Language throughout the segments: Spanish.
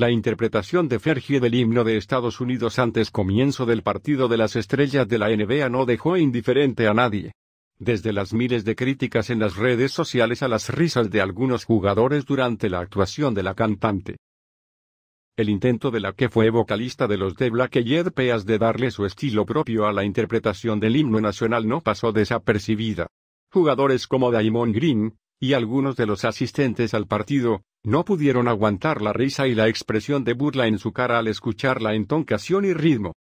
La interpretación de Fergie del himno de Estados Unidos antes comienzo del partido de las estrellas de la NBA no dejó indiferente a nadie. Desde las miles de críticas en las redes sociales a las risas de algunos jugadores durante la actuación de la cantante. El intento de la que fue vocalista de los The Black Eyed Peas de darle su estilo propio a la interpretación del himno nacional no pasó desapercibida. Jugadores como Damon Green, y algunos de los asistentes al partido, no pudieron aguantar la risa y la expresión de burla en su cara al escuchar la entonación y ritmo.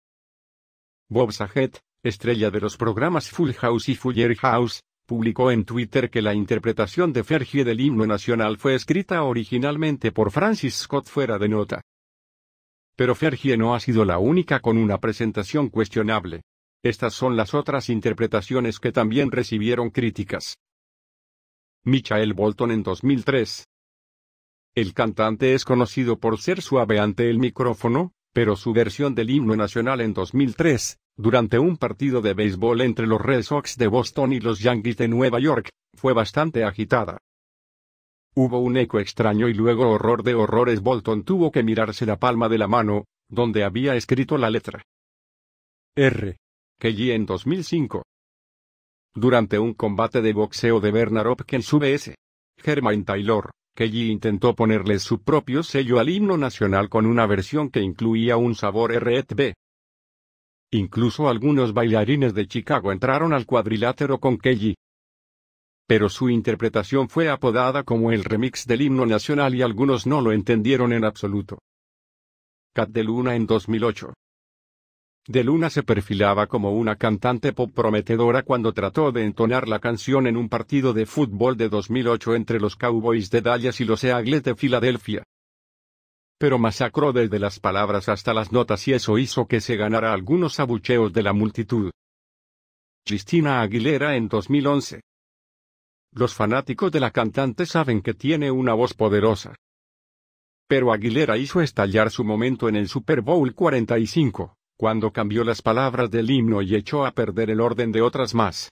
Bob Saget, estrella de los programas Full House y Fuller House, publicó en Twitter que la interpretación de Fergie del himno nacional fue escrita originalmente por Francis Scott fuera de nota. Pero Fergie no ha sido la única con una presentación cuestionable. Estas son las otras interpretaciones que también recibieron críticas. Michael Bolton en 2003, el cantante es conocido por ser suave ante el micrófono, pero su versión del himno nacional en 2003, durante un partido de béisbol entre los Red Sox de Boston y los Yankees de Nueva York, fue bastante agitada. Hubo un eco extraño y luego horror de horrores Bolton tuvo que mirarse la palma de la mano, donde había escrito la letra. R. Kelly en 2005. Durante un combate de boxeo de Bernard Hopkins vs. Germain Taylor, Kelly intentó ponerle su propio sello al himno nacional con una versión que incluía un sabor R.E.T.B. Incluso algunos bailarines de Chicago entraron al cuadrilátero con Kelly. Pero su interpretación fue apodada como el remix del himno nacional y algunos no lo entendieron en absoluto. Cat de Luna en 2008. De Luna se perfilaba como una cantante pop prometedora cuando trató de entonar la canción en un partido de fútbol de 2008 entre los Cowboys de Dallas y los Eagles de Filadelfia. Pero masacró desde las palabras hasta las notas y eso hizo que se ganara algunos abucheos de la multitud. Cristina Aguilera en 2011. Los fanáticos de la cantante saben que tiene una voz poderosa. Pero Aguilera hizo estallar su momento en el Super Bowl 45, cuando cambió las palabras del himno y echó a perder el orden de otras más.